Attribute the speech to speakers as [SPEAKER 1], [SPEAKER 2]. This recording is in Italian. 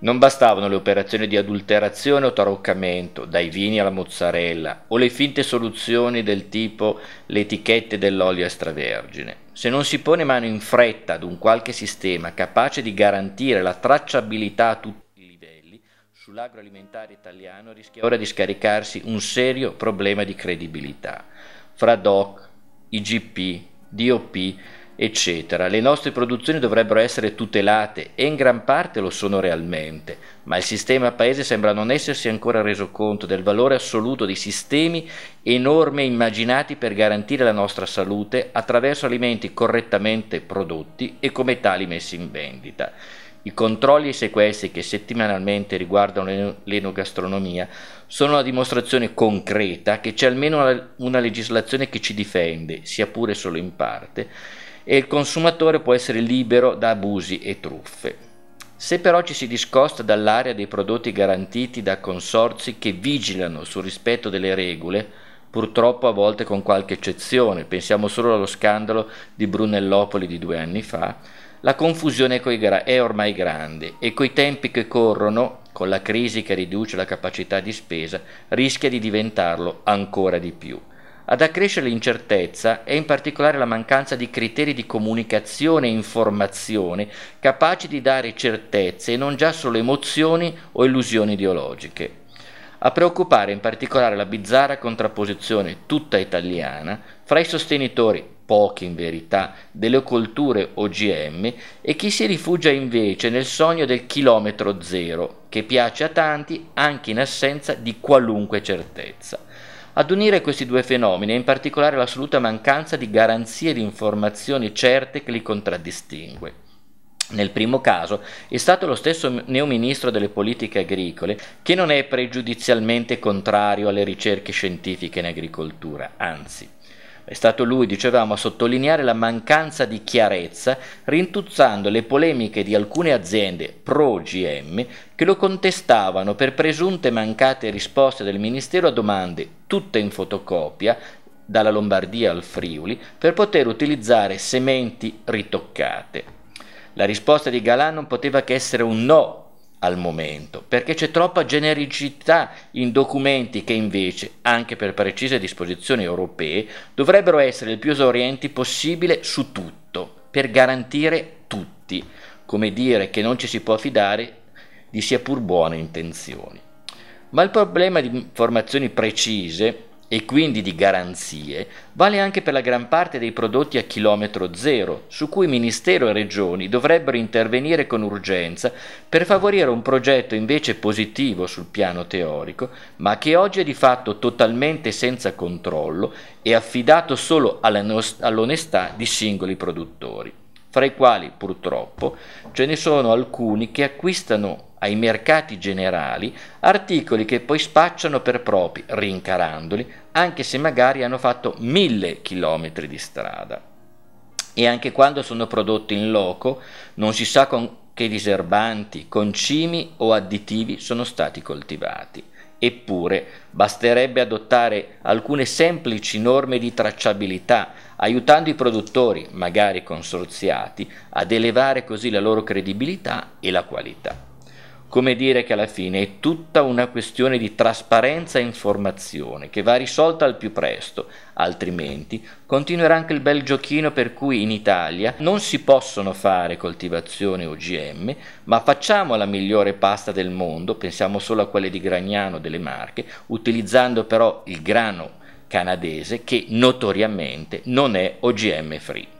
[SPEAKER 1] Non bastavano le operazioni di adulterazione o taroccamento, dai vini alla mozzarella, o le finte soluzioni del tipo le etichette dell'olio extravergine. Se non si pone mano in fretta ad un qualche sistema capace di garantire la tracciabilità a tutti i livelli, sull'agroalimentare italiano rischia ora di scaricarsi un serio problema di credibilità. Fra DOC, IGP, DOP, eccetera. Le nostre produzioni dovrebbero essere tutelate e in gran parte lo sono realmente, ma il sistema paese sembra non essersi ancora reso conto del valore assoluto dei sistemi enorme immaginati per garantire la nostra salute attraverso alimenti correttamente prodotti e come tali messi in vendita. I controlli e i sequestri che settimanalmente riguardano l'enogastronomia sono la dimostrazione concreta che c'è almeno una legislazione che ci difende, sia pure solo in parte, e il consumatore può essere libero da abusi e truffe. Se però ci si discosta dall'area dei prodotti garantiti da consorzi che vigilano sul rispetto delle regole, purtroppo a volte con qualche eccezione, pensiamo solo allo scandalo di Brunellopoli di due anni fa, la confusione è ormai grande e coi tempi che corrono, con la crisi che riduce la capacità di spesa, rischia di diventarlo ancora di più. Ad accrescere l'incertezza è in particolare la mancanza di criteri di comunicazione e informazione capaci di dare certezze e non già solo emozioni o illusioni ideologiche. A preoccupare in particolare la bizzarra contrapposizione tutta italiana fra i sostenitori, pochi in verità, delle culture OGM e chi si rifugia invece nel sogno del chilometro zero, che piace a tanti anche in assenza di qualunque certezza. Ad unire questi due fenomeni è in particolare l'assoluta mancanza di garanzie di informazioni certe che li contraddistingue. Nel primo caso è stato lo stesso neoministro delle politiche agricole che non è pregiudizialmente contrario alle ricerche scientifiche in agricoltura, anzi è stato lui, dicevamo, a sottolineare la mancanza di chiarezza, rintuzzando le polemiche di alcune aziende pro GM che lo contestavano per presunte mancate risposte del Ministero a domande tutte in fotocopia dalla Lombardia al Friuli per poter utilizzare sementi ritoccate. La risposta di Galà non poteva che essere un no al momento, perché c'è troppa genericità in documenti che invece, anche per precise disposizioni europee, dovrebbero essere il più esaurienti possibile su tutto, per garantire tutti, come dire che non ci si può fidare di sia pur buone intenzioni. Ma il problema di informazioni precise e quindi di garanzie vale anche per la gran parte dei prodotti a chilometro zero, su cui Ministero e Regioni dovrebbero intervenire con urgenza per favorire un progetto invece positivo sul piano teorico, ma che oggi è di fatto totalmente senza controllo e affidato solo all'onestà di singoli produttori, fra i quali purtroppo ce ne sono alcuni che acquistano ai mercati generali articoli che poi spacciano per propri, rincarandoli, anche se magari hanno fatto mille chilometri di strada. E anche quando sono prodotti in loco, non si sa con che diserbanti, concimi o additivi sono stati coltivati. Eppure basterebbe adottare alcune semplici norme di tracciabilità, aiutando i produttori, magari consorziati, ad elevare così la loro credibilità e la qualità come dire che alla fine è tutta una questione di trasparenza e informazione che va risolta al più presto, altrimenti continuerà anche il bel giochino per cui in Italia non si possono fare coltivazioni OGM, ma facciamo la migliore pasta del mondo, pensiamo solo a quelle di Gragnano delle Marche, utilizzando però il grano canadese che notoriamente non è OGM free.